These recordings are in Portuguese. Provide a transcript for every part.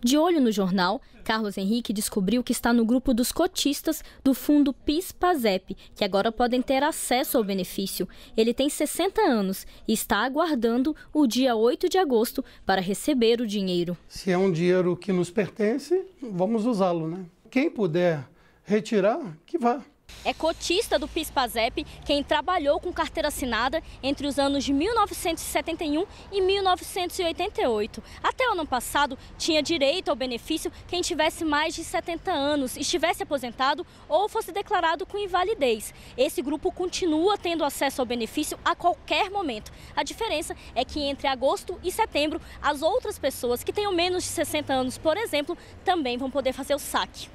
De olho no jornal, Carlos Henrique descobriu que está no grupo dos cotistas do fundo PIS-PASEP, que agora podem ter acesso ao benefício. Ele tem 60 anos e está aguardando o dia 8 de agosto para receber o dinheiro. Se é um dinheiro que nos pertence, vamos usá-lo, né? Quem puder retirar, que vá. É cotista do PIS-PASEP quem trabalhou com carteira assinada entre os anos de 1971 e 1988. Até o ano passado, tinha direito ao benefício quem tivesse mais de 70 anos, estivesse aposentado ou fosse declarado com invalidez. Esse grupo continua tendo acesso ao benefício a qualquer momento. A diferença é que entre agosto e setembro, as outras pessoas que tenham menos de 60 anos, por exemplo, também vão poder fazer o saque.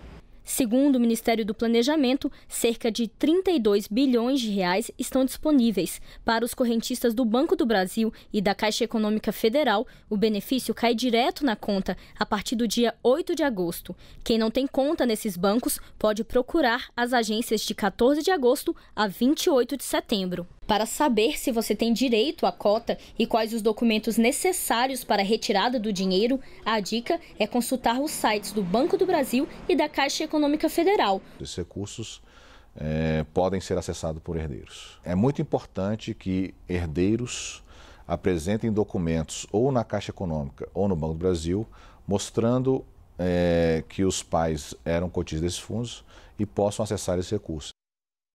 Segundo o Ministério do Planejamento, cerca de 32 bilhões de reais estão disponíveis para os correntistas do Banco do Brasil e da Caixa Econômica Federal. O benefício cai direto na conta a partir do dia 8 de agosto. Quem não tem conta nesses bancos pode procurar as agências de 14 de agosto a 28 de setembro. Para saber se você tem direito à cota e quais os documentos necessários para a retirada do dinheiro, a dica é consultar os sites do Banco do Brasil e da Caixa Econômica Federal. Esses recursos é, podem ser acessados por herdeiros. É muito importante que herdeiros apresentem documentos ou na Caixa Econômica ou no Banco do Brasil mostrando é, que os pais eram cotistas desses fundos e possam acessar esse recurso.